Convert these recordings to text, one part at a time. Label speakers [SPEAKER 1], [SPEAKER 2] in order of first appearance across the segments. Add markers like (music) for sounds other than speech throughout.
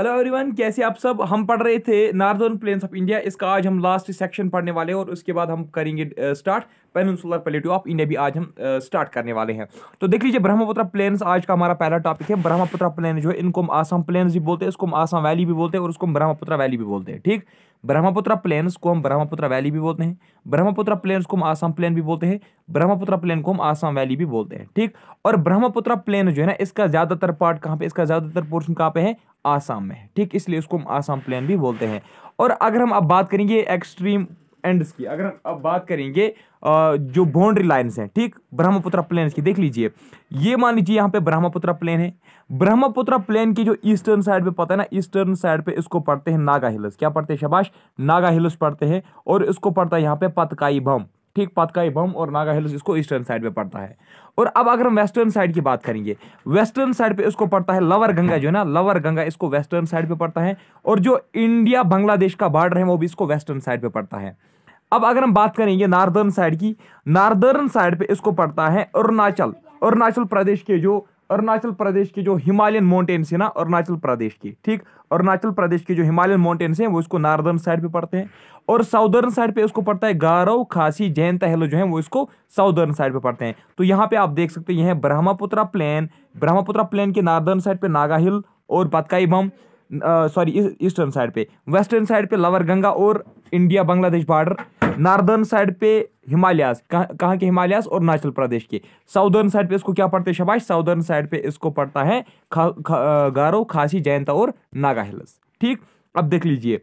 [SPEAKER 1] Hello everyone कैसे आप सब हम पढ़ रहे थे नार्दर्न प्लेन्स ऑफ इंडिया इसका आज हम लास्ट सेक्शन पढ़ने वाले हैं और उसके बाद हम करेंगे start peninsular plateau of India भी आज हम स्टार्ट करने वाले हैं तो देख लीजिए ब्रह्मपुत्र प्लेन्स आज का हमारा पहला टॉपिक है ब्रह्मपुत्र प्लेन जो है इनको हम आसाम प्लेन्स भी बोलते हैं इसको हम आसाम वैली भी बोलते हैं और उसको हम ब्रह्मपुत्र वैली भी बोलते हैं ठीक ब्रह्मपुत्र प्लेन्स को हम ब्रह्मपुत्र वैली भी बोलते हैं ब्रह्मपुत्र प्लेन्स को हम आसाम प्लेन भी बोलते हैं ब्रह्मपुत्र प्लेन को हम आसाम वैली भी बोलते हैं ठीक और ब्रह्मपुत्र प्लेन जो है ना इसका ज़्यादातर पार्ट कहाँ पे इसका ज़्यादातर पोर्शन कहाँ पे है आसाम में ठीक इसलिए उसको हम आसाम प्लेन भी बोलते हैं और अगर हम अब बात करेंगे एक्सट्रीम एंड्स की अगर हम अब बात करेंगे जो बाउंड्री लाइन्स हैं ठीक ब्रह्मपुत्र प्लेन की देख लीजिए ये मान लीजिए यहाँ पे ब्रह्मपुत्र प्लेन है ब्रह्मपुत्र प्लेन की जो ईस्टर्न साइड पे पता है ना ईस्टर्न साइड पे इसको पढ़ते हैं नागा हिल्स क्या पढ़ते हैं शबाश नागा हिल्स पढ़ते हैं और इसको पढ़ता है यहाँ पे पतकाई भम ठीक पातकाई बम और नागा हिल्स इसको ईस्टर्न साइड पे पड़ता है और अब अगर हम वेस्टर्न साइड की बात करेंगे वेस्टर्न साइड पे इसको पड़ता है लवर गंगा जो है ना लवर गंगा इसको वेस्टर्न साइड पे पड़ता है और जो इंडिया बांग्लादेश का बॉर्डर है वो भी इसको वेस्टर्न साइड पे पड़ता है अब अगर हम बात करेंगे नार्दर्न साइड की नार्दर्न साइड पे इसको पड़ता है अरुणाचल अरुणाचल प्रदेश के जो अरुणाचल प्रदेश के जो हिमालयन माउंटेन्स है ना अरुणाचल प्रदेश की ठीक अरुणाचल प्रदेश के जो हिमालयन माउंटेन्स हैं वो इसको नार्दर्न साइड पे पड़ते हैं और साउदर्न साइड पे उसको पड़ता है गारव खासी जैन तहलो जो है वो इसको साउदर्न साइड पे पड़ते हैं तो यहाँ पे आप देख सकते हैं यह ब्रह्मपुत्रा प्लेन ब्रह्मपुत्रा प्लेन के नार्दर्न साइड पे नागा हिल और Patkai Bum sorry eastern side पे वेस्टर्न साइड पे लवर गंगा और India Bangladesh border northern side पे हिमालयास कहाँ कहाँ के हिमालयास और नाचल प्रदेश के साउदर्न साइड पे इसको क्या पड़ते हैं शबाश साउदर्न साइड पे इसको पड़ता है खा, खा, गारो खासी जयंता और नागा हिल्स ठीक अब देख लीजिए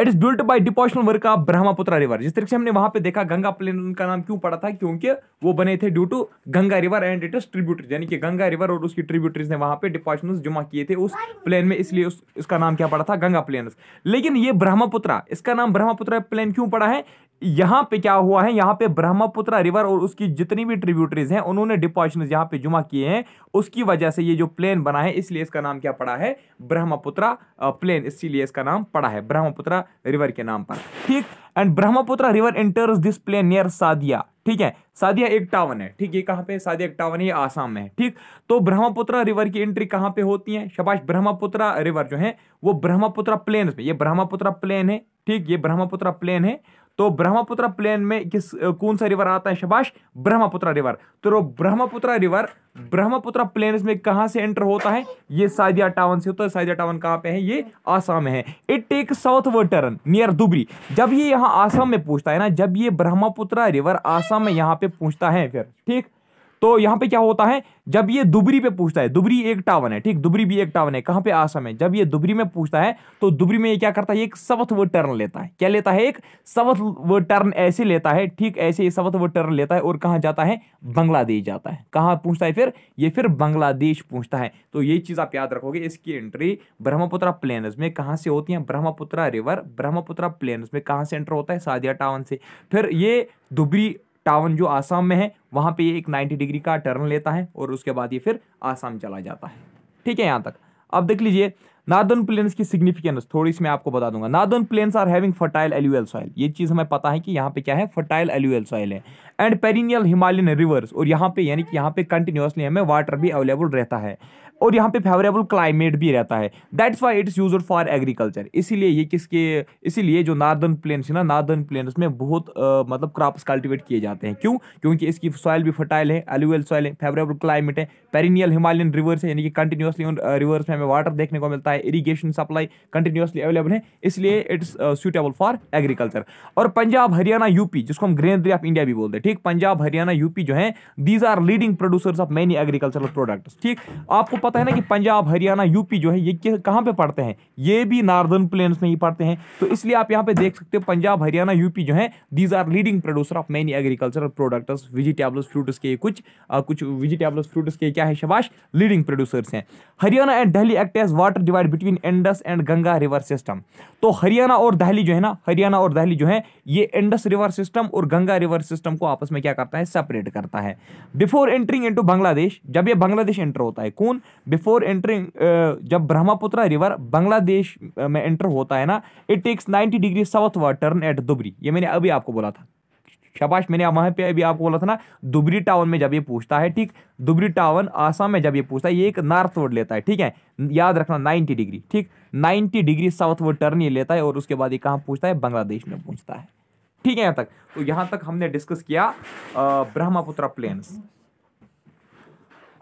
[SPEAKER 1] it is built by depositional work of Brahmaputra river जिस तरीके से हमने वहां पे देखा गंगा प्लेन का नाम क्यों पड़ा था क्योंकि वो बने थे due to Ganga river and it is tributary यानी कि गंगा रिवर और उसकी ट्रिब्यूटरीज ने वहां पे डिपोशन जमा किए थे उस प्लेन में इसलिए उस, उसका नाम क्या पड़ा था गंगा प्लेन लेकिन ये ब्रह्मपुत्र इसका नाम ब्रह्मपुत्र प्लेन क्यों पड़ा है यहाँ पे क्या हुआ है यहाँ पे ब्रह्मपुत्र रिवर और उसकी जितनी भी ट्रिब्यूटरीज हैं उन्होंने डिपॉजिशन यहाँ पे जुमा किए हैं उसकी वजह से ये जो प्लेन बना है इसलिए इसका नाम क्या पड़ा है ब्रह्मपुत्र प्लेन इसीलिए इसका नाम पड़ा है ब्रह्मपुत्र रिवर के नाम पर ठीक and Brahmaputra river enters this plain near Sadiya ठीक है सादिया एक टावन है ठीक है कहाँ पे सादिया एक टावन है आसाम में ठीक तो ब्रह्मपुत्र रिवर की एंट्री कहाँ पे होती है शबाश ब्रह्मपुत्र रिवर जो है वो ब्रह्मपुत्र प्लेन ये ब्रह्मपुत्र प्लेन है ठीक ये ब्रह्मपुत्र प्लेन है तो ब्रह्मपुत्र प्लेन में किस कौन सा रिवर आता है शबाश ब्रह्मपुत्र रिवर तो ब्रह्मपुत्र रिवर ब्रह्मपुत्र प्लेन में कहां से एंटर होता है ये साइदिया टावन से होता है सादिया टावन कहां पे है ये आसाम में है it take southward turn near Dhubri जब ये यहां आसाम में पूछता है ना जब ये ब्रह्मपुत्र रिवर आसाम में यहां पे पूछता है फिर ठीक तो यहाँ पे क्या होता है जब ये दुबरी पे पूछता है दुबरी एक टावन है ठीक दुबरी भी एक टावन है कहाँ पे आसम है जब ये दुबरी में पूछता है तो दुबरी में ये क्या करता है एक सवत व टर्न लेता है क्या लेता है एक सवत व टर्न ऐसे लेता है ठीक ऐसे ये सवत व टर्न लेता है और कहाँ जाता है बांग्लादेश जाता है कहाँ पूछता है फिर ये फिर बांग्लादेश पूछता है तो ये चीज़ आप याद रखोगे इसकी एंट्री ब्रह्मपुत्रा प्लेनस में कहाँ से होती है ब्रह्मपुत्रा रिवर ब्रह्मपुत्रा प्लेनस में कहाँ से एंटर होता है सादिया टावन से फिर ये दुबरी टावन जो आसाम में है वहाँ पे ये एक 90 डिग्री का टर्न लेता है और उसके बाद ये फिर आसाम चला जाता है ठीक है यहाँ तक अब देख लीजिए नादन प्लेन्स की सिग्निफिकेंस थोड़ी इसमें आपको बता दूंगा northern plains are having fertile alluvial soil ये चीज़ हमें पता है कि यहाँ पे क्या है फर्टाइल एल्यूएल सॉइल है एंड पेरिनियल हिमालयन रिवर्स और यहाँ पे यानी कि यहाँ पे कंटिन्यूसली हमें वाटर भी अवेलेबल रहता है और यहाँ पे फेवरेबल क्लाइमेट भी रहता है that's why it's use for agriculture इसीलिए ये किसके इसीलिए जो नार्दर्न प्लेन्स है ना नार्दर्न प्लेन्स में बहुत uh, मतलब क्रॉप्स कल्टिवेट किए जाते हैं क्यों क्योंकि इसकी सॉइल भी फर्टाइल है एलुअल सॉइल है फेवरेबल क्लाइमेट है पेरिनियल हिमालयन रिवर्स है यानी कि कंटिन्यूसली उन रिवर्स में हमें वाटर देखने को मिलता है इरीगेशन सप्लाई कंटिन्यूसली अवेलेबल है इसलिए इट्स सुटेबल फॉर एग्रीकल्चर और पंजाब हरियाणा यूपी जिसको हम ग्रेनरी ऑफ इंडिया भी बोलते हैं ठीक पंजाब हरियाणा यूपी जो है these are leading producers of many agricultural products ठीक आपको पता है ना कि पंजाब हरियाणा यूपी जो है ये कहाँ पर पढ़ते हैं ये भी नार्दर्न प्लेन्स में ही पढ़ते हैं तो इसलिए आप यहाँ पे देख सकते हो पंजाब हरियाणा यूपी जो है these are leading producer of many agricultural products vegetables fruits के कुछ कुछ वेजिटेबल्स फ्रूट्स के क्या है शबाश लीडिंग प्रोड्यूसर्स हैं Haryana and Delhi act as water divide between Indus and Ganga river system तो हरियाणा और दिल्ली जो है ना हरियाणा और दिल्ली जो है ये इंडस रिवर सिस्टम और गंगा रिवर सिस्टम को आपस में क्या करता है सेपरेट करता है बिफोर एंट्रिंग इन बांग्लादेश जब ये बांग्लादेश एंटर होता है कौन बिफोर एंटरिंग जब ब्रह्मपुत्र रिवर बांग्लादेश में एंटर होता है ना it takes ninety degree southward turn at Dhubri ये मैंने अभी आपको बोला था शबाश मैंने वहाँ पे अभी आपको बोला था ना दुबरी टाउन में जब ये पूछता है ठीक दुबरी टाउन आसाम में जब ये पूछता है ये एक नॉर्थ वर्ड लेता है ठीक है याद रखना नाइन्टी डिग्री ठीक ninety degree southward turn ये लेता है और उसके बाद ये कहाँ पूछता है बांग्लादेश में पूछता है ठीक है यहाँ तक तो यहाँ तक हमने डिस्कस किया ब्रह्मपुत्र प्लेन्स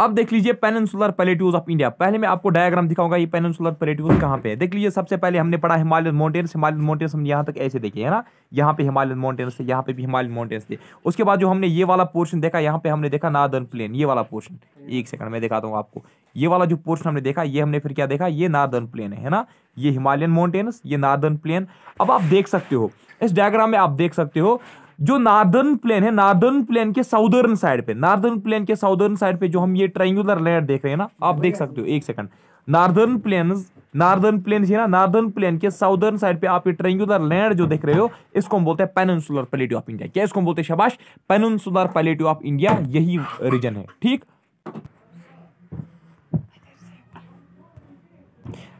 [SPEAKER 1] अब देख लीजिए पेनसुलर प्लेट्यूज ऑफ इंडिया पहले मैं आपको डायग्राम दिखाऊंगा ये पेनसुलर प्लेट्यूज कहाँ पे है देख लीजिए सबसे पहले हमने पढ़ा हिमालयन माउंटेन्स हिमालयन माउंटेन्स हम यहाँ तक ऐसे देखे है ना यहाँ पे हिमालयन माउंटेन्स थे यहाँ पे भी हिमालयन माउंटेन्स थे उसके बाद जो हमने ये वाला पोर्शन देखा यहाँ पे हमने देखा नादर्न प्लेन ये वाला पोर्शन एक सेकंड में दिखाता हूँ आपको ये वाला जो पोर्शन हमने देखा ये हमने फिर क्या देखा ये नादर्न प्लेन है ना ये हिमालयन माउंटेन्स ये नादर्न प्लेन अब आप देख सकते हो इस डायग्राम में आप देख सकते हो जो नार्दर्न प्लेन है नार्दर्न प्लेन के साउदर्न साइड पे नार्दर्न प्लेन के साउदर्न साइड पे जो हम ये ट्राइंगुलर लेयर देख रहे हैं ना आप देख सकते हो एक second northern plain northern plain है ना नार्दर्न प्लेन के साउदर्न साइड पे आप ये ट्रेंगुलर लैंड जो देख रहे हो इसको हम बोलते हैं पेनसुलर प्लेट्यू ऑफ इंडिया क्या इसको बोलते हैं शबाश पेनसुलर प्लेट्यू ऑफ इंडिया यही रीजन है ठीक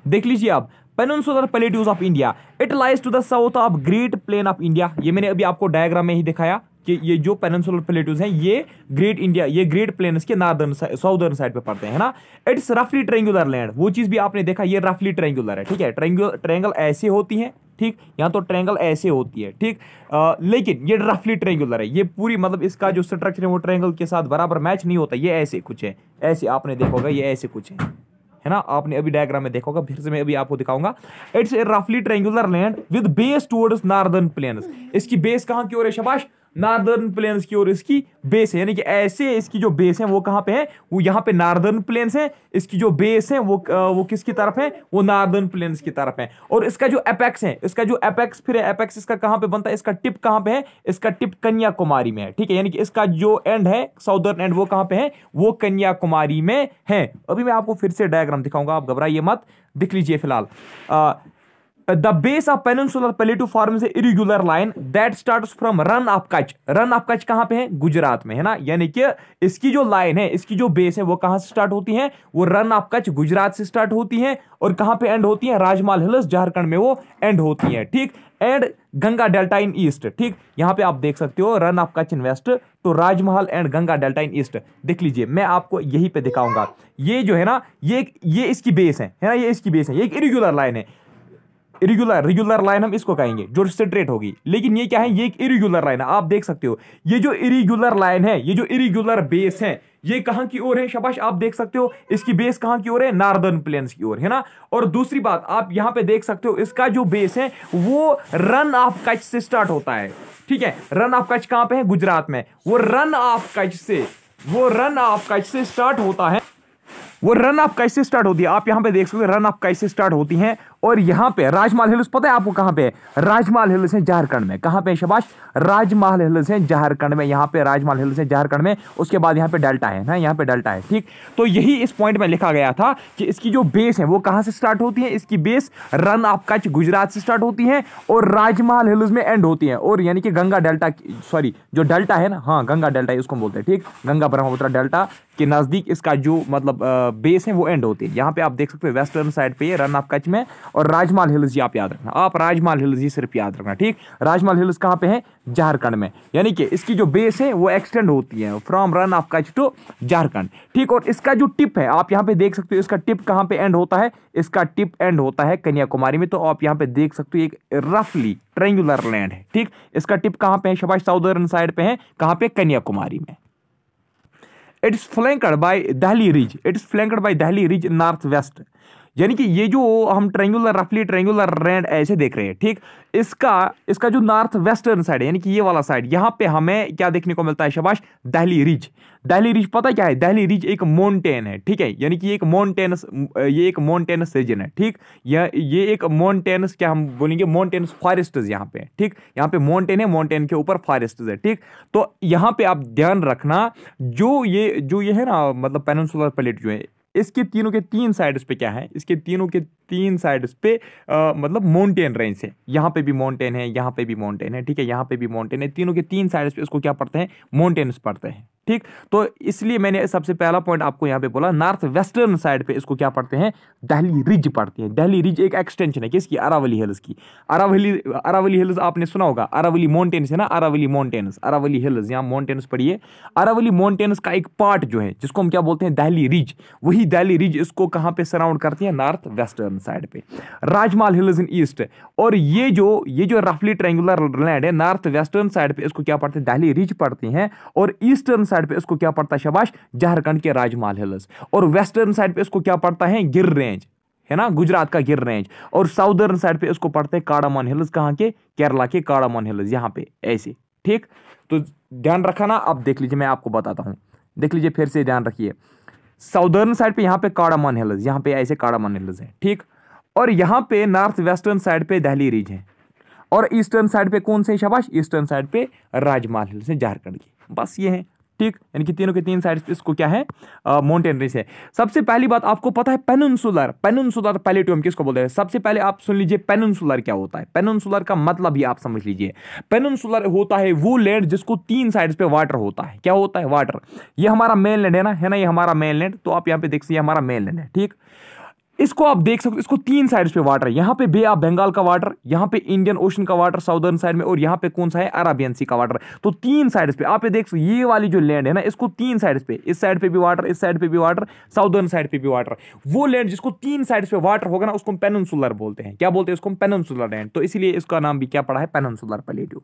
[SPEAKER 1] देख लीजिए आप peninsular plateaus of India it lies to the south of great plain of India ये मैंने अभी आपको डायग्राम में ही दिखाया कि ये जो पेनसुलर प्लेट्यूज हैं ये ग्रेट इंडिया ये ग्रेट प्लेन के नार्दर्न साउदर्न साइड पे पड़ते हैं ना इट्स रफली ट्रेंगुलर लैंड वो चीज़ भी आपने देखा ये रफली ट्रेंगुलर है ठीक है ट्रेंगुलर ट्रेंगल ऐसे होती हैं ठीक यहाँ तो ट्रेंगल ऐसे होती है ठीक आ, लेकिन ये रफली ट्रेंगुलर है ये पूरी मतलब इसका जो स्ट्रक्चर है वो ट्रेंगल के साथ बराबर मैच नहीं होता ये ऐसे कुछ है ऐसे आपने देखोगा ये ऐसे कुछ है है ना आपने अभी डायग्राम में देखा होगा फिर से मैं अभी आपको दिखाऊंगा इट्स ए रफली triangular land with base towards northern plains इसकी बेस कहाँ की ओर है शबाश नार्दर्न प्लेन्स की ओर इसकी बेस है यानी कि ऐसे इसकी जो बेस है वो कहाँ पे है वो यहाँ पे नार्दर्न प्लेन्स है इसकी जो बेस है वो वो किसकी तरफ है वो नार्दर्न प्लेन्स की तरफ है और इसका जो एपेक्स है इसका जो एपेक्स फिर एपेक्स इसका कहाँ पे बनता है इसका टिप कहाँ पे है इसका टिप कन्याकुमारी में है ठीक है यानी कि इसका जो एंड है साउदर्न एंड वो कहाँ पे है वो कन्याकुमारी में है अभी मैं आपको फिर से डायग्राम दिखाऊंगा आप घबराइए मत दिख लीजिए फिलहाल the base of peninsular plateau forms a irregular line that starts from run of kutch run of kutch कहां पे है गुजरात में है ना यानी कि इसकी जो लाइन है इसकी जो बेस है वो कहां से स्टार्ट होती है वो रन ऑफ कच गुजरात से स्टार्ट होती है और कहां पे एंड होती है राजमाल हिल्स झारखंड में वो एंड होती है ठीक and Ganga delta in east ठीक यहां पे आप देख सकते हो रन ऑफ कच इन वेस्ट तो Rajmahal and Ganga delta in east देख लीजिए मैं आपको यही पे दिखाऊंगा ये जो है ना ये ये इसकी बेस है है ना ये इसकी बेस है ये एक इरेगुलर लाइन है इरेगुलर रेगुलर लाइन हम इसको कहेंगे जो स्ट्रेट होगी लेकिन ये क्या है ये एक इरेगुलर लाइन है आप देख सकते हो ये जो इरेगुलर लाइन है ये जो इरेगुलर बेस है ये कहां की ओर है शबाश आप देख सकते हो इसकी बेस कहां की ओर है नार्दर्न प्लेन्स की ओर है ना और दूसरी बात आप यहां पे देख सकते हो इसका जो बेस है वो रन ऑफ कच्छ से स्टार्ट होता है ठीक है रन ऑफ कच्छ कहां पे है गुजरात में वो रन ऑफ कच्छ से वो रन ऑफ कच्छ से स्टार्ट होता है वो रन ऑफ कैसे स्टार्ट होती है आप यहाँ पे देख सकते हो रन ऑफ कैसे स्टार्ट होती हैं और यहां पे राजमहल हिल्स पता है आपको कहां पे है राजमहल हिल्स है झारखंड में कहां पे है शबाश राजमहल हिल्स है झारखंड में यहां पे राजमहल हिल्स है झारखंड में उसके बाद यहां पे डेल्टा है ना यहां पे डेल्टा है ठीक तो यही इस पॉइंट में लिखा गया था कि इसकी जो बेस है वो कहां से स्टार्ट होती है इसकी बेस रन आपका गुजरात से स्टार्ट होती है और राजमहल हिल्स में एंड होती है और यानी कि गंगा डेल्टा सॉरी जो डेल्टा है ना हाँ गंगा डेल्टा इसको बोलते हैं ठीक गंगा ब्रह्मपुत्र डेल्टा के नज़दीक इसका जो मतलब बेस है वो एंड होती है यहां पर आप देख सकते हो वेस्टर्न साइड पर रन ऑफ कच्छ में और राजमाल हिल्स ये आप याद रखना आप राजमाल हिल्स ये सिर्फ याद रखना ठीक राजमाल हिल्स कहाँ पे है झारखंड में यानी कि इसकी जो बेस है वो एक्सटेंड होती है from run of Kutch to Jharkhand ठीक और इसका जो टिप है आप यहाँ पे देख सकते हो इसका टिप कहाँ पे एंड होता है इसका टिप एंड होता है कन्याकुमारी में तो आप यहाँ पे देख सकते हो एक रफली ट्रेंगुलर लैंड है ठीक इसका टिप कहाँ पे है शबाश साउदर्न साइड पे है कहाँ पे कन्याकुमारी में it's flanked by Delhi ridge it's flanked by Delhi ridge north west यानी कि ये जो हम ट्रेंगुलर रफली ट्रेंगुलर रेंड ऐसे देख रहे हैं ठीक इसका इसका जो नॉर्थ वेस्टर्न साइड है यानी कि ये वाला साइड यहाँ पे हमें क्या देखने को मिलता है शबाश दहली रिज दहली रिज पता क्या है दहली रिज एक माउंटेन है ठीक है यानी कि एक माउंटेनस ये एक माउंटेनस रीजन है ठीक या ये एक माउंटेनस क्या हम बोलेंगे माउंटेनस फॉरेस्ट यहाँ पे ठीक यहाँ पे माउंटेन है माउंटेन के ऊपर फॉरेस्ट है ठीक तो यहाँ पे आप ध्यान रखना जो ये जो ये है ना मतलब पेनसुलर प्लेट जो है इसके तीनों के तीन साइड्स पे क्या है इसके तीनों के तीन साइड्स पे आ, मतलब माउंटेन रेंज है यहाँ पे भी माउंटेन है यहाँ पे भी माउंटेन है ठीक है यहाँ पे भी माउंटेन है तीनों के तीन साइड्स पे इसको क्या पढ़ते हैं माउंटेन्स पढ़ते हैं ठीक तो इसलिए मैंने सबसे पहला पॉइंट आपको यहां पे बोला नॉर्थ वेस्टर्न साइड पे इसको क्या पढ़ते हैं दहली रिज पढ़ते हैं दहली रिज एक एक्सटेंशन है किसकी अरावली हिल्स की अरावली अरावली हिल्स आपने सुना होगा अरावली माउंटेन्स है ना अरावली माउंटेन्स अरावली हिल्स यहां माउंटेन्स पढ़िए अरावली माउंटेन्स का एक पार्ट जो है जिसको हम क्या बोलते हैं दहली रिज वही दहली रिज इसको कहां पे सराउंड करती है नॉर्थ वेस्टर्न साइड पे राजमाल हिल्स इन ईस्ट और ये जो ये जो रफली ट्रेंगुलर लैंड है नॉर्थ वेस्टर्न साइड पे इसको क्या पढ़ते हैं दहली रिज पढ़ते हैं और ईस्टर्न साइड पे इसको क्या पड़ता है शबाश झारखंड के राजमहल हिल्स और वेस्टर्न साइड पे इसको क्या पड़ता है गिर रेंज है ना गुजरात का गिर रेंज और साउदर्न साइड पे इसको पड़ते हैं काड़ामन हिल्स कहाँ के केरला के काड़ामन हिल्स यहाँ पे ऐसे ठीक तो ध्यान रखा ना आप देख लीजिए मैं आपको बताता हूँ देख लीजिए फिर से ध्यान रखिए साउदर्न साइड पे यहाँ पे काड़ामन हिल्स यहाँ पे ऐसे काड़ामन हिल्स हैं ठीक और यहाँ पे नॉर्थ वेस्टर्न साइड पे दहली रिज है और ईस्टर्न साइड पे कौन से शबाश ईस्टर्न साइड पे राजमहल हिल्स हैं झारखंड की बस ये हैं ठीक यानी कि तीनों के तीन साइड इसको क्या है माउंटेन रेंज है सबसे पहली बात आपको पता है पेनुनसुलर पेनुनसुलर पैलेटियम किसको बोलते हैं सबसे पहले आप सुन लीजिए पेनुनसुलर क्या होता है पेनुनसुलर का मतलब ही आप समझ लीजिए पेनुनसुलर होता है वो लैंड जिसको तीन साइड पे वाटर होता है क्या होता है वाटर ये हमारा मेन लैंड है ना है ना ये हमारा मेन लैंड तो आप यहाँ पे देख सकते हमारा मेन लैंड है ठीक इसको आप देख सकते हो इसको तीन साइड्स पे वाटर है यहाँ पे बे ऑफ बंगाल का वाटर यहाँ पे इंडियन ओशन का वाटर साउदर्न साइड में और यहाँ पे कौन सा है अरबियन सी का वाटर तो तीन साइड्स पे आप ये देख सकते ये वाली जो लैंड है ना इसको तीन साइड्स पे इस साइड पे भी वाटर इस साइड पे भी वाटर साउदर्न साइड पे भी वाटर वो लैंड जिसको तीन साइड्स पे वाटर होगा ना उसको हम पेनसुलर बोलते हैं क्या बोलते हैं उसको हम पेनसुलर लैंड तो इसीलिए इसका नाम भी क्या पड़ा है peninsular plateau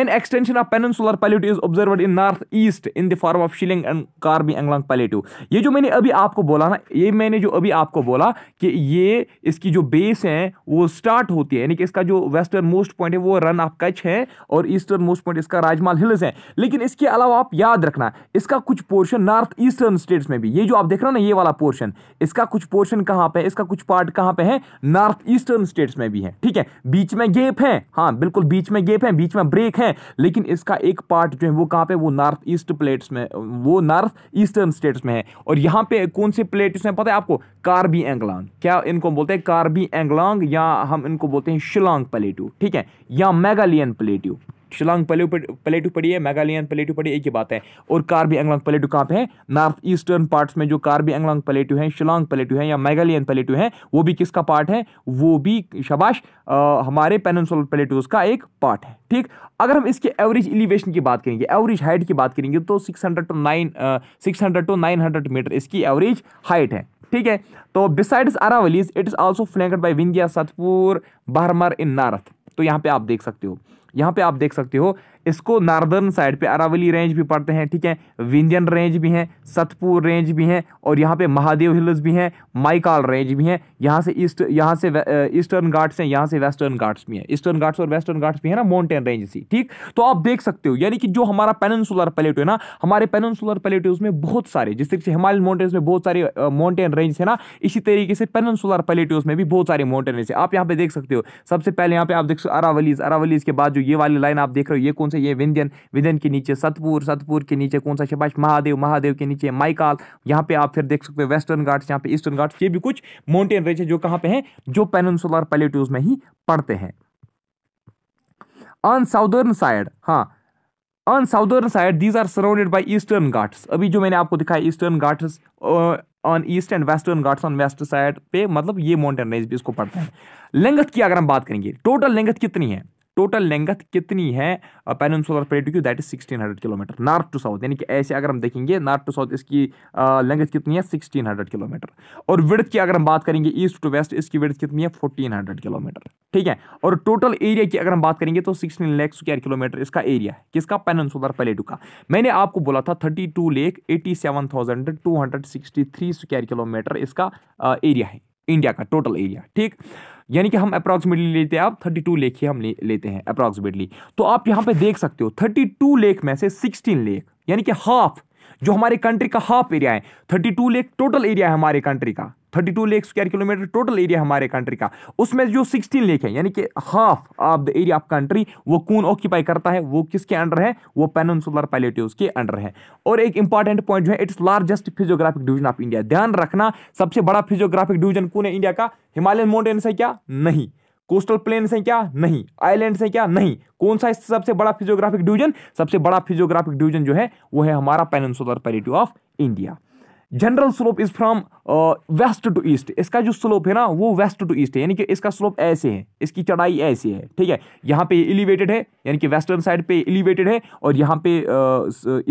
[SPEAKER 1] An extension of peninsular palliative is observed in northeast in the form of Shillong and Karbi Anglong plateau ये जो मैंने अभी आपको बोला ना ये मैंने जो अभी आपको बोला कि ये इसकी जो बेस है वो स्टार्ट होती है यानी कि इसका जो वेस्टर्न मोस्ट पॉइंट है वो रन ऑफ कच है और ईस्टर्न मोस्ट पॉइंट इसका राजमाल हिल्स है लेकिन इसके अलावा आप याद रखना इसका कुछ पोर्शन नॉर्थ ईस्टर्न स्टेट्स में भी ये जो आप देख रहे हो ना ये वाला पोर्शन इसका कुछ पोर्शन कहाँ पे है इसका कुछ पार्ट कहाँ पे है नॉर्थ ईस्टर्न स्टेट्स में भी है ठीक है बीच में गेप है हाँ बिल्कुल बीच में गेप है बीच में ब्रेक है हैं लेकिन इसका एक पार्ट जो है वो कहाँ पे वो नॉर्थ ईस्ट प्लेट्स में वो नॉर्थ ईस्टर्न स्टेट्स में है और यहाँ पे कौन सी प्लेट इसमें पता है आपको कार्बी एंगलांग क्या इनको बोलते हैं कार्बी एंगलांग या हम इनको बोलते हैं शिलोंग प्लेट्यू ठीक है या मेगालियन प्लेट्यू शिलांग प्लेटू प्लेटू पड़ी है मेघालयन प्लेटू पड़ी एक ही बात है और कार्बी एंगलोंग प्लेटू कहाँ पे है नॉर्थ ईस्टर्न पार्ट्स में जो कार्बी एंगलोंग प्लेटू है शिलांग प्लेटू है या मेगालियन प्लेटू है वो भी किसका पार्ट है वो भी शबाश हमारे पेनसोलर प्लेटूज का एक पार्ट है ठीक अगर हम इसके एवरेज एलिवेशन की बात करेंगे एवरेज हाइट की बात करेंगे तो six hundred to nine six hundred to nine hundred metre इसकी एवरेज हाइट है ठीक है तो besides Aravallis it is also flanked by Vindhya Satpura बहरमर इन नारथ तो यहाँ पे आप देख सकते हो यहाँ पे आप देख सकते हो इसको नार्दर्न साइड पे अरावली रेंज भी पड़ते हैं ठीक है विंध्यन रेंज भी हैं सतपुर रेंज भी हैं और यहाँ पे महादेव हिल्स भी हैं माइकाल रेंज भी हैं यहाँ से ईस्ट यहाँ से ईस्टर्न घाट्स हैं यहाँ से वेस्टर्न घाट्स भी हैं ईस्टर्न घाट्स और वेस्टर्न घाट्स भी हैं ना माउंटेन रेंज सी ठीक तो आप देख सकते हो यानी कि जो हमारा पेनसुलर प्लेटो है ना हमारे पेनसुलर प्लेट में बहुत सारे जिस तरीके से हिमालय माउंटेन्स में बहुत सारे माउंटेन रेंज है ना इसी तरीके से पेनसुलर प्लेट में भी बहुत सारे माउंटेन रेंज है आप यहाँ पे देख सकते हो सबसे पहले यहाँ पे आप देख सकते हो अरावलीज अरावलीज के बाद जो ये वाली लाइन आप देख रहे हो ये कौन सा ये विंध्यन विंध्यन के नीचे सतपुर सतपुर के नीचे कौन सा शिपाश महादेव महादेव के नीचे माइकाल यहाँ पे आप फिर देख सकते हो वेस्टर्न घाट्स यहाँ पे ईस्टर्न घाट्स ये भी कुछ माउंटेन रेंज है जो कहाँ पे हैं जो पेनसुलर पेलेट्यूज में ही पड़ते हैं ऑन साउदर्न साइड हाँ on southern side these are surrounded by eastern Ghats अभी जो मैंने आपको दिखाया eastern Ghats on east and western Ghats on west side पे मतलब ये माउंटेन रेंज भी इसको पड़ता है लेंगथ की अगर हम बात करेंगे टोटल लेंगथ कितनी है टोटल लेंगथ कितनी है पेनसोलर प्लेट की that is sixteen hundred kilometre north to south यानी कि ऐसे अगर हम देखेंगे नॉर्थ टू साउथ इसकी लेंगथ कितनी है सिक्सटीन हंड्रेड किलोमीटर और विड्थ की अगर हम बात करेंगे ईस्ट टू वेस्ट इसकी विड्थ कितनी है फोर्टीन हंड्रेड किलोमीटर ठीक है और टोटल एरिया की अगर हम बात करेंगे तो सिक्सटीन लेख स्क्वायर किलोमीटर इसका एरिया है किसका पेनसोलर प्लेटू का मैंने आपको बोला था thirty two lakh eighty seven thousand two hundred sixty three square kilometre इसका एरिया है इंडिया का टोटल एरिया ठीक यानी कि हम अप्रॉक्सीमेटली लेते हैं आप टू लेख ही हम ले, लेते हैं अप्रॉक्सीमेटली तो आप यहाँ पे देख सकते हो थर्टी टू लेख में से सिक्सटीन लेख यानी कि हाफ जो हमारे कंट्री का हाफ एरिया है thirty two lakh total area है हमारे कंट्री का thirty two lakh square kilometre total area हमारे कंट्री का उसमें जो सिक्सटीन लेख है यानी कि half of the area of country वो कौन ऑक्यूपाई करता है वो किसके अंडर है वो पेनसुलर पैलेटिव के अंडर है और एक इंपॉर्टेंट पॉइंट जो है it's largest physiographic division of India ध्यान रखना सबसे बड़ा फिजियोग्राफिक डिवीजन कौन है इंडिया का हिमालयन माउंटेन्स है क्या नहीं कोस्टल प्लेन है क्या नहीं आइलैंड है क्या नहीं कौन सा सबसे बड़ा फिजियोग्राफिक डिवीजन सबसे बड़ा फिजियोग्राफिक डिवीजन जो है वो है हमारा पेनसोलर पेरिटी of India general slope is from west to east इसका जो स्लोप है ना वो वेस्ट टू ईस्ट है यानी कि इसका स्लोप ऐसे है इसकी चढ़ाई ऐसे है ठीक है यहाँ पे एलिवेटेड है यानी कि वेस्टर्न साइड पे एलिवेटेड है और यहाँ पे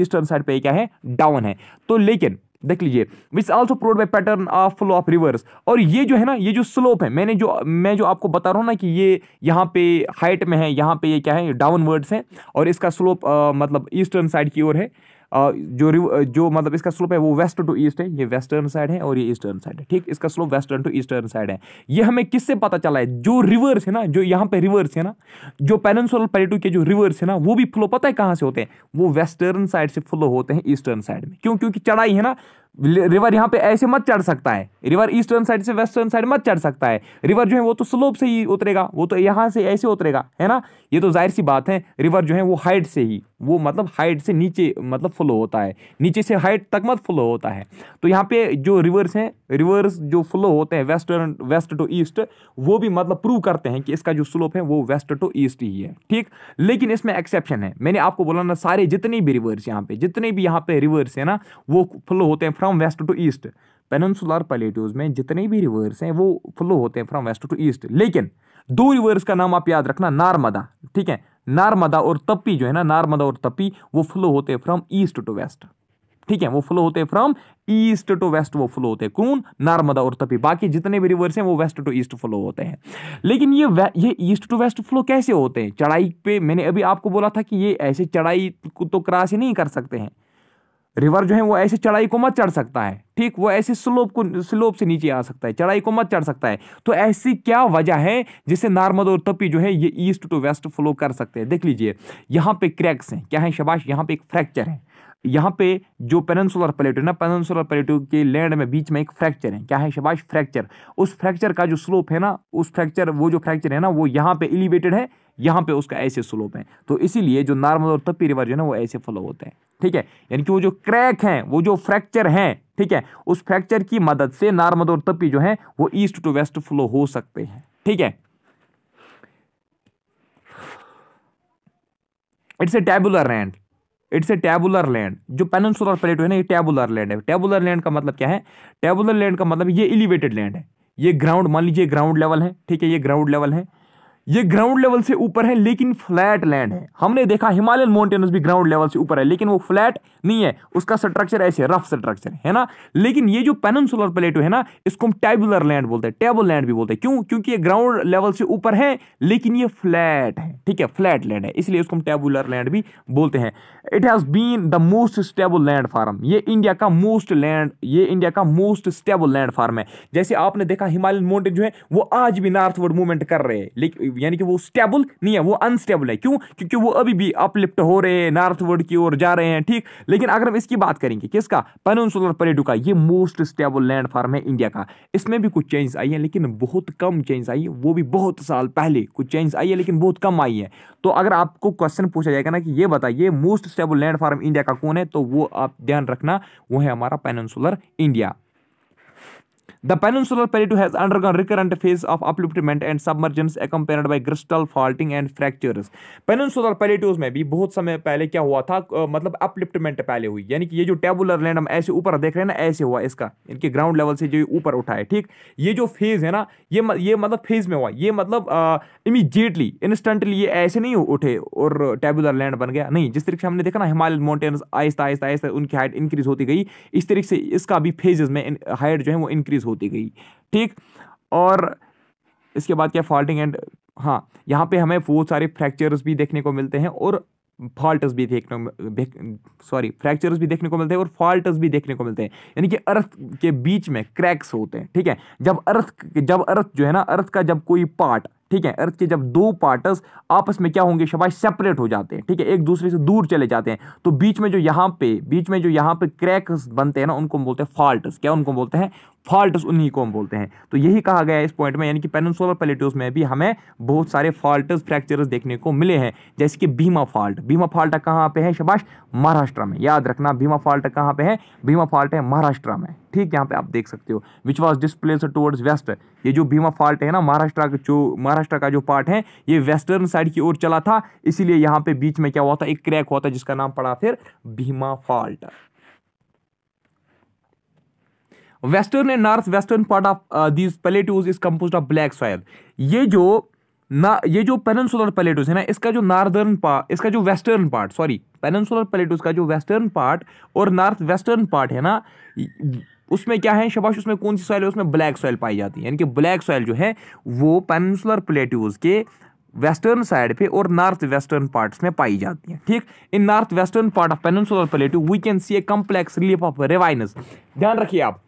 [SPEAKER 1] ईस्टर्न uh, साइड पे क्या है डाउन है तो लेकिन देख लीजिए which also proved by pattern of flow of rivers और ये जो है ना ये जो स्लोप है मैंने जो मैं जो आपको बता रहा हूँ ना कि ये यहाँ पे हाइट में है यहाँ पे ये क्या है डाउनवर्ड्स है और इसका स्लोप मतलब ईस्टर्न साइड की ओर है जो जो मतलब इसका स्लोप है वो वेस्ट टू ईस्ट है ये वेस्टर्न साइड है और ये ईस्टर्न साइड है ठीक इसका slope western to eastern side है ये हमें किससे पता चला है जो रिवर्स है ना जो यहाँ पे रिवर्स है ना जो पेनसोलर प्लेटू के जो रिवर्स है ना वो भी फ्लो पता है कहाँ से होते हैं वो वेस्टर्न साइड से फ्लो होते हैं ईस्टर्न साइड में क्यों क्योंकि चढ़ाई है ना रिवर यहाँ पे ऐसे मत चढ़ सकता है रिवर ईस्टर्न साइड से वेस्टर्न साइड मत चढ़ सकता है रिवर जो है वो तो स्लोप से ही उतरेगा वो तो यहाँ से ऐसे उतरेगा है ना ये तो जाहिर सी बात है रिवर जो है वो हाइट से ही वो मतलब हाइट से नीचे मतलब फ्लो होता है नीचे से हाइट तक मत फ्लो होता है तो यहाँ पे जो रिवर्स हैं रिवर्स जो फ्लो होते हैं वेस्टर्न वेस्ट टू ईस्ट वो भी मतलब प्रूव करते हैं कि इसका जो स्लोप है वो वेस्ट टू ईस्ट ही है ठीक लेकिन इसमें एक्सेप्शन है मैंने आपको बोला ना सारे जितने भी रिवर्स यहाँ पे जितने भी यहाँ पे रिवर्स हैं ना वो फ्लो होते हैं from west to east peninsular plateaus में जितने भी रिवर्स हैं वो फ्लो होते हैं फ्रॉम वेस्ट टू ईस्ट लेकिन दो रिवर्स का नाम आप याद रखना नारमदा ठीक है नारमदा और तपी जो है ना नारमदा और तपी वो फ्लो होते हैं फ्रॉम ईस्ट टू वेस्ट ठीक है वो फ्लो होते हैं फ्रॉम ईस्ट टू वेस्ट वो फ्लो होते हैं कौन नार्मदा और तपी बाकी जितने भी रिवर्स हैं वो वेस्ट टू ईस्ट फ्लो होते हैं लेकिन ये ये ईस्ट टू वेस्ट फ्लो कैसे होते हैं चढ़ाई पे मैंने अभी आपको बोला था कि ये ऐसे चढ़ाई को तो क्रॉस ही नहीं कर सकते हैं रिवर जो है वो ऐसे चढ़ाई को मत चढ़ सकता है ठीक वो ऐसे स्लोप को स्लोप से नीचे आ सकता है चढ़ाई को मत चढ़ सकता है तो ऐसी क्या वजह है जिससे नार्मद और तपी जो है ये ईस्ट टू वेस्ट फ्लो कर सकते हैं देख लीजिए यहाँ पे क्रैक्स हैं क्या है शबाश यहाँ पे एक फ्रैक्चर है यहाँ पे जो पेनसुलर प्लेटो ना पेनसुलर प्लेटो के लैंड में बीच में एक फ्रैक्चर है क्या है शबाश फ्रैक्चर उस फ्रैक्चर का जो स्लोप है ना उस फ्रैक्चर वो जो फ्रैक्चर है ना वो यहाँ पे एलिवेटेड है यहाँ पे उसका ऐसे स्लोप है तो इसीलिए जो नॉर्मल और तपी रिवर जो है ना वो ऐसे फ्लो होते हैं ठीक है यानी कि वो जो क्रैक हैं वो जो फ्रैक्चर हैं ठीक है उस फ्रैक्चर की मदद से नॉर्मल और तपी जो है वो ईस्ट टू वेस्ट फ्लो हो सकते हैं ठीक है it's a tabular land it's a tabular land जो पेनसुलर प्लेट है ना ये टैबुलर लैंड है टैबुलर लैंड का मतलब क्या है टैबुलर लैंड का मतलब ये एलिवेटेड लैंड है ये ग्राउंड मान लीजिए ग्राउंड लेवल है ठीक है ये ग्राउंड लेवल है ये ग्राउंड लेवल से ऊपर है लेकिन फ्लैट लैंड है हमने देखा हिमालयन माउंटेन्स भी ग्राउंड लेवल से ऊपर है लेकिन वो फ्लैट नहीं है उसका स्ट्रक्चर ऐसे रफ स्ट्रक्चर है ना लेकिन ये जो पेनसुलर प्लेट है ना इसको हम टेबुलर लैंड बोलते हैं टेबल लैंड भी बोलते हैं क्यों क्योंकि ये ग्राउंड लेवल से ऊपर है लेकिन ये फ्लैट है ठीक है फ्लैट लैंड है इसलिए इसको हम टेबुलर लैंड भी बोलते हैं it has been the most stable land form ये इंडिया का मोस्ट लैंड ये इंडिया का मोस्ट स्टेबल लैंड फार्म है जैसे आपने देखा हिमालयन माउंटेन जो है वो आज भी नॉर्थवर्ड मूवमेंट कर रहे हैं लेकिन यानी कि वो स्टेबल नहीं है वो अनस्टेबल है क्यों क्योंकि वो अभी भी अपलिफ्ट हो रहे हैं नॉर्थवर्ड की ओर जा रहे हैं ठीक लेकिन अगर हम इसकी बात करेंगे किसका पेनसुलर प्लेटू का ये मोस्ट स्टेबल लैंडफॉर्म है इंडिया का इसमें भी कुछ चेंज आई है लेकिन बहुत कम चेंज आई है वो भी बहुत साल पहले कुछ चेंज आई है लेकिन बहुत कम आई है तो अगर आपको क्वेश्चन पूछा जाएगा ना कि ये बताइए मोस्ट स्टेबल लैंडफार्म इंडिया का कौन है तो वो आप ध्यान रखना वो है हमारा peninsular India The peninsular plateau has undergone recurrent phase of upliftment and submergence accompanied by crystal faulting and fractures. Peninsular plateaus में भी बहुत समय पहले क्या हुआ था मतलब अपलिफ्टमेंट पहले हुई यानी कि ये जो टेबुलर लैंड हम ऐसे ऊपर देख रहे हैं ना ऐसे हुआ इसका इनके ग्राउंड लेवल से जो ऊपर उठा है ठीक ये जो फेज है ना ये ये मतलब फेज में हुआ ये मतलब इमीजिएटली इंस्टेंटली ये ऐसे नहीं उठे और टेबुलर लैंड बन गया नहीं जिस तरीके से हमने देखा ना हिमालयन माउंटेन्स आहिस्ता आहिस्ता आहिस्ता उनकी हाइट इंक्रीज होती गई इस तरीके से इसका भी फेजेज में हाइट जो है वो इंक्रीज होती गई ठीक और इसके बाद क्या फॉल्टिंग एंड हाँ यहाँ पे हमें बहुत सारे फ्रैक्चर्स भी देखने को मिलते हैं और फॉल्टस भी देखने को सॉरी फ्रैक्चर्स भी देखने को मिलते हैं और फॉल्टस भी देखने को मिलते हैं यानी कि अर्थ के बीच में क्रैक्स होते हैं ठीक है जब अर्थ जब अर्थ जो है ना अर्थ का जब कोई पार्ट ठीक है अर्थ के जब दो पार्टस आपस में क्या होंगे शबाश सेपरेट हो जाते हैं ठीक है एक दूसरे से दूर चले जाते हैं तो बीच में जो यहाँ पे बीच में जो यहाँ पे क्रैक्स बनते हैं ना उनको हम बोलते हैं फॉल्टस क्या उनको बोलते हैं फॉल्टस उन्हीं को हम बोलते हैं तो यही कहा गया है इस पॉइंट में यानी कि पेनसोलर पेलेटिवस में भी हमें बहुत सारे फॉल्टस फ्रैक्चर देखने को मिले हैं जैसे कि भीमा फॉल्ट भीमा फॉल्ट कहाँ पे है शबाश महाराष्ट्र में याद रखना भीमा फॉल्ट कहाँ पे है भीमा फॉल्ट है महाराष्ट्र में ठीक यहाँ पे आप देख सकते हो which was displace towards west ये जो भीमा फॉल्ट है ना महाराष्ट्र का जो महाराष्ट्र का जो पार्ट है ये वेस्टर्न साइड की ओर चला था इसीलिए यहाँ पे बीच में क्या हुआ था एक क्रैक हुआ था जिसका नाम पड़ा फिर Bhima fault western and north western part of these plateaus is compose of black soil ये जो ना ये जो पेनसुलर प्लेटोज है ना इसका जो नॉर्दर्न पार्ट इसका जो western part sorry peninsular plateaus का जो वेस्टर्न पार्ट और नॉर्थ वेस्टर्न पार्ट है ना उसमें क्या है शबाश उसमें कौन सी सॉइल है उसमें ब्लैक सॉइल पाई जाती है यानी कि ब्लैक सॉइल जो है वो पेनसुलर प्लेट्यूज के वेस्टर्न साइड पे और नॉर्थ वेस्टर्न पार्ट्स में पाई जाती हैं ठीक in north western part of peninsular plateau we can see a complex relief of ravines ध्यान रखिए आप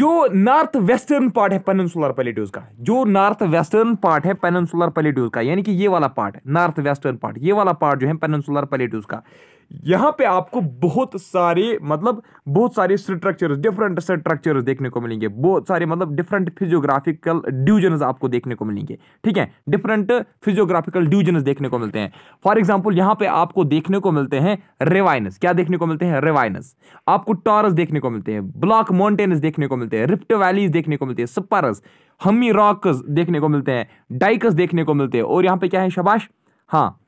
[SPEAKER 1] जो नॉर्थ वेस्टर्न पार्ट है पेनसुलर प्लेट्यूज का जो नॉर्थ वेस्टर्न पार्ट है पेनसुलर प्लेट्यूज का यानी कि ये वाला पार्ट नॉर्थ वेस्टर्न पार्ट ये वाला पार्ट जो है पेनसुलर प्लेट्यूज का यहाँ पे आपको बहुत सारे मतलब बहुत सारे स्ट्रक्चर्स डिफरेंट स्ट्रक्चर्स देखने को मिलेंगे बहुत सारे मतलब डिफरेंट फिजियोग्राफिकल ड्यूजन आपको देखने को मिलेंगे ठीक है डिफरेंट फिजियोग्राफिकल ड्यूजन देखने को मिलते हैं फॉर एग्जाम्पल यहाँ पे आपको देखने को मिलते हैं रेवाइनस क्या देखने को मिलते हैं रेवाइनस आपको टॉरस देखने को मिलते हैं ब्लॉक माउंटेन्स देखने को मिलते हैं रिप्ट वैलीज देखने को मिलते हैं सपारस हमी रॉकस देखने को मिलते हैं डाइकस देखने को मिलते हैं और यहाँ पे क्या है शबाश हाँ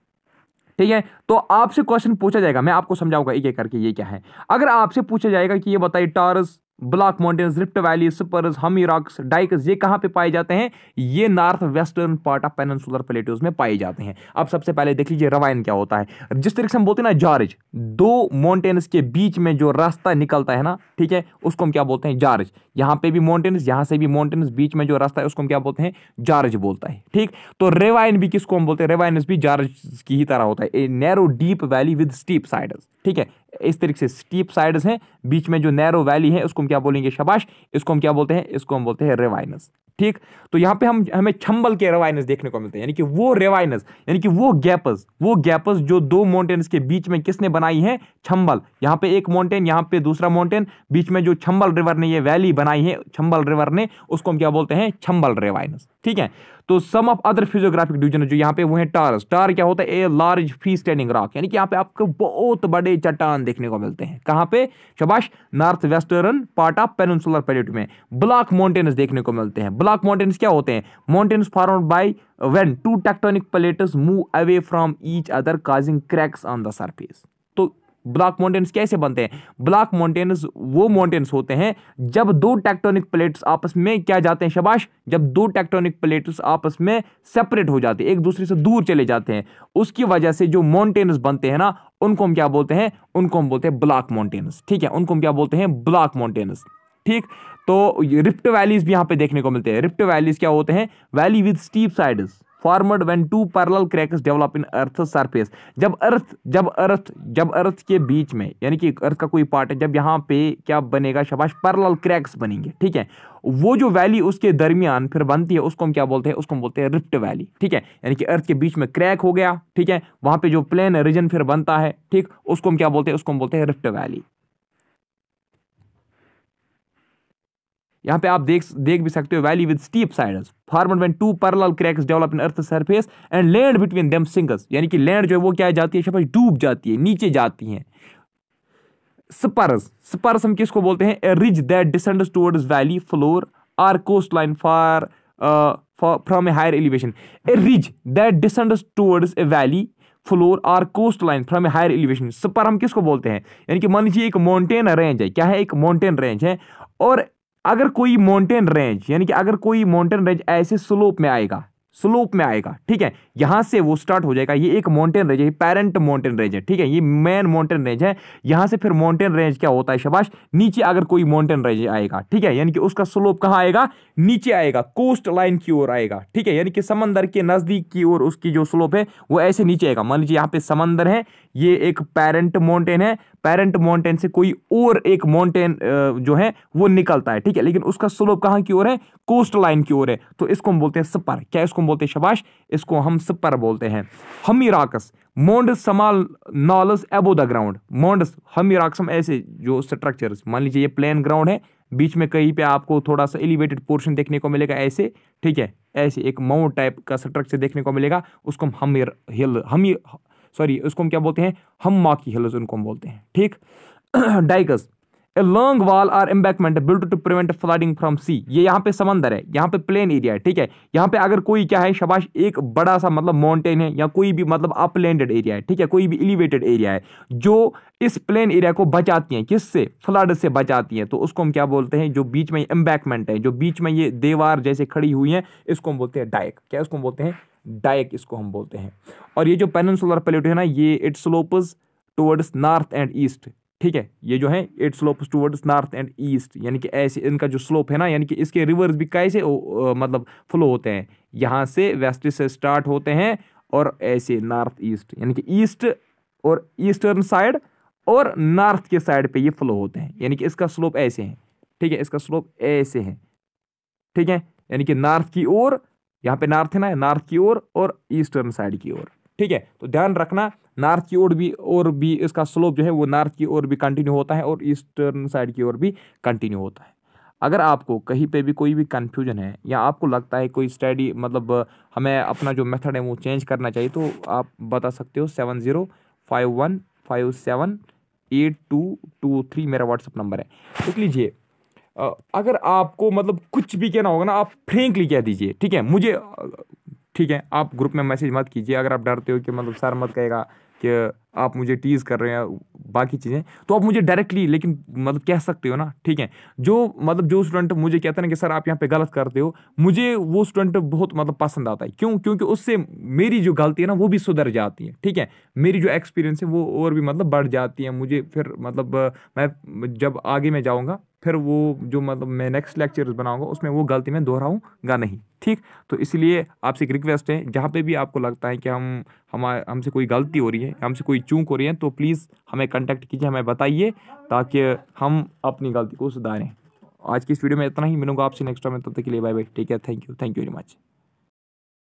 [SPEAKER 1] ठीक है तो आपसे क्वेश्चन पूछा जाएगा मैं आपको समझाऊंगा एक एक करके ये क्या है अगर आपसे पूछा जाएगा कि ये बताइए tors block mountains rift valley spurs हमी रॉक्स डाइक्स ये कहाँ पे पाए जाते हैं ये north western part of peninsular plateaus में पाए जाते हैं अब सबसे पहले देख लीजिए रवायन क्या होता है जिस तरीके से हम बोलते हैं ना जार्ज दो माउंटेन्स के बीच में जो रास्ता निकलता है ना ठीक है उसको हम क्या बोलते हैं जार्ज यहाँ पे भी माउंटेन्स यहाँ से भी माउंटेन्स बीच में जो रास्ता है उसको हम क्या बोलते हैं जार्ज बोलता है ठीक तो रेवाइन भी किसको हम बोलते हैं रेवाइनस भी जार्ज की ही तरह होता है a narrow deep valley with steep side ठीक है इस तरीके से स्टीप साइड्स हैं बीच में जो नैरो वैली है उसको हम क्या बोलेंगे शबाश इसको हम क्या बोलते हैं इसको हम बोलते हैं रेवाइनस ठीक तो यहाँ पे हम हमें छंबल के रेवाइनस देखने को मिलते हैं यानी कि वो रेवाइनस यानी कि वो गैपस वो गैपस जो दो माउंटेन्स के बीच में किसने बनाई है छंबल यहाँ पे एक माउंटेन यहाँ पे दूसरा माउंटेन बीच में जो छंबल रिवर ने ये वैली बनाई है छंबल रिवर ने उसको हम क्या बोलते हैं छंबल रेवाइनस ठीक है तो some of other physiographic division जो यहाँ पे वो है टारस टार क्या होता है a large free standing rock यानी कि यहाँ पे आपको बहुत बड़े चट्टान देखने को मिलते हैं कहाँ पे शबाश north western part of peninsular plateau में ब्लॉक माउंटेन्स देखने को मिलते हैं ब्लॉक माउंटेन्स क्या होते हैं mountains form by when two tectonic plates move away from each other causing cracks on the surface block mountains कैसे बनते हैं ब्लॉक माउंटेन्स वो माउंटेन्स होते हैं जब दो टेक्टोनिक प्लेट्स आपस में क्या जाते हैं शबाश जब दो टेक्टोनिक प्लेट्स आपस में सेपरेट हो जाते हैं एक दूसरे से दूर चले जाते हैं उसकी वजह से जो माउंटेन्स बनते हैं ना उनको हम क्या बोलते हैं उनको हम बोलते हैं ब्लॉक माउंटेन्स ठीक है उनको हम क्या बोलते हैं ब्लॉक माउंटेन्स ठीक तो रिप्ट वैलीज भी यहाँ पे देखने को मिलते हैं रिप्ट वैलीज क्या होते हैं valley with steep sides formed when two parallel cracks develop in earth surface जब अर्थ जब अर्थ जब अर्थ के बीच में यानी कि अर्थ का कोई पार्ट है जब यहाँ पे क्या बनेगा शबाश पैरल क्रैक्स बनेंगे ठीक है वो जो वैली उसके दरमियान फिर बनती है उसको हम क्या बोलते हैं उसको हम बोलते हैं रिफ्ट वैली ठीक है यानी कि अर्थ के बीच में क्रैक हो गया ठीक है वहाँ पे जो प्लेन रीजन फिर बनता है ठीक उसको हम क्या बोलते हैं उसको हम बोलते हैं रिफ्ट वैली यहाँ पे आप देख देख भी सकते हो valley with steep sides formed when two parallel cracks develop in earth surface and land between them sinks यानी कि लैंड जो है वो क्या जाती है शाबाश डूब जाती है नीचे जाती है स्पर्स स्पर्स हम किसको बोलते हैं a ridge that descends towards valley floor or coast line for from a higher elevation a ridge that descends towards a valley floor or coast line from a higher elevation spur हम किसको बोलते हैं यानी कि मान लीजिए एक mountain range है क्या है एक माउंटेन रेंज है और अगर कोई माउंटेन रेंज यानी कि अगर कोई माउंटेन रेंज ऐसे स्लोप में आएगा स्लोप में आएगा ठीक है यहां से वो स्टार्ट हो जाएगा ये एक माउंटेन रेंज है पेरेंट माउंटेन रेंज है ठीक है ये मेन माउंटेन रेंज है यहां से फिर माउंटेन रेंज क्या होता है शबाश नीचे अगर कोई माउंटेन रेंज आएगा ठीक है यानी कि उसका स्लोप कहां आएगा नीचे आएगा कोस्ट लाइन की ओर आएगा ठीक है यानी कि समंदर के नजदीक की ओर उसकी जो स्लोप है वो ऐसे नीचे आएगा मान लीजिए यहां पर समंदर है ये एक पेरेंट माउंटेन है पेरेंट माउंटेन से कोई और एक माउंटेन जो है वो निकलता है ठीक है लेकिन उसका स्लोप कहां की ओर है कोस्ट लाइन की ओर है तो इसको हम बोलते हैं सपर क्या इसको हम बोलते हैं शबाश इसको हम सुपर बोलते हैं हम इराकस मोंडस समाल नॉलस एबो द ग्राउंड मोंडस हम इराकस हम ऐसे जो स्ट्रक्चर मान लीजिए ये प्लेन ग्राउंड है बीच में कहीं पे आपको थोड़ा सा एलिवेटेड पोर्शन देखने को मिलेगा ऐसे ठीक है ऐसे एक माउंट टाइप का स्ट्रक्चर देखने को मिलेगा उसको हम हमीर हिल हम सॉरी उसको हम क्या बोलते हैं हम माकी हिल्स उनको हम बोलते हैं ठीक dykes (coughs) a long wall or embankment built to prevent flooding from sea ये यहाँ पे समंदर है यहाँ पे प्लेन एरिया है ठीक है यहाँ पे अगर कोई क्या है शबाश एक बड़ा सा मतलब माउंटेन है या कोई भी मतलब अपलैंडेड एरिया है ठीक है कोई भी एलिवेटेड एरिया है जो इस प्लेन एरिया को बचाती हैं किससे फ्लड से बचाती हैं तो उसको हम क्या बोलते हैं जो बीच में एम्बैकमेंट है जो बीच में ये देवार जैसे खड़ी हुई है इसको हम बोलते हैं डायक क्या इसको हम बोलते हैं डायक इसको हम बोलते हैं और ये जो पेनसुलर प्लेट है ना ये it slopes towards north and east ठीक है ये जो है it slopes towards north and east यानी कि ऐसे इनका जो स्लोप है ना यानी कि इसके रिवर्स भी कैसे मतलब फ्लो होते हैं यहाँ से वेस्ट से स्टार्ट होते हैं और ऐसे नॉर्थ ईस्ट यानी कि ईस्ट और ईस्टर्न साइड और नॉर्थ के साइड पे ये फ्लो होते हैं यानी कि इसका स्लोप ऐसे है ठीक है इसका स्लोप ऐसे है ठीक है यानी कि नॉर्थ की ओर यहाँ पे नॉर्थ है ना नॉर्थ की ओर और ईस्टर्न साइड की ओर ठीक है तो ध्यान रखना नॉर्थ की ओर भी और भी इसका स्लोप जो है वो नॉर्थ की ओर भी कंटिन्यू होता है और ईस्टर्न साइड की ओर भी कंटिन्यू होता है अगर आपको कहीं पे भी कोई भी कन्फ्यूजन है या आपको लगता है कोई स्टडी मतलब हमें अपना जो मेथड है वो चेंज करना चाहिए तो आप बता सकते हो seven zero five one five seven eight two two three मेरा व्हाट्सअप नंबर है लिख लीजिए अगर आपको मतलब कुछ भी कहना होगा ना आप फ्रेंकली कह दीजिए ठीक है मुझे ठीक है आप ग्रुप में मैसेज मत कीजिए अगर आप डरते हो कि मतलब सर मत कहेगा कि आप मुझे टीज कर रहे हैं बाकी चीज़ें तो आप मुझे डायरेक्टली लेकिन मतलब कह सकते हो ना ठीक है जो मतलब जो स्टूडेंट मुझे कहते हैं कि सर आप यहाँ पे गलत करते हो मुझे वो स्टूडेंट बहुत मतलब पसंद आता है क्यों क्योंकि उससे मेरी जो गलती है ना वो भी सुधर जाती है ठीक है मेरी जो एक्सपीरियंस है वो और भी मतलब बढ़ जाती है मुझे फिर मतलब मैं जब आगे मैं जाऊँगा फिर वो जो मतलब मैं नेक्स्ट लेक्चर बनाऊंगा उसमें वो गलती मैं दोहराऊंगा नहीं ठीक तो इसलिए आपसे एक रिक्वेस्ट है जहाँ पे भी आपको लगता है कि हम हमारे हमसे कोई गलती हो रही है हमसे कोई चूक हो रही है तो प्लीज़ हमें कंटेक्ट कीजिए हमें बताइए ताकि हम अपनी गलती को सुधारें आज की इस वीडियो में इतना ही मिलूंगा आपसे नेक्स्ट टाइम तब तक के लिए bye bye take care thank you thank you very much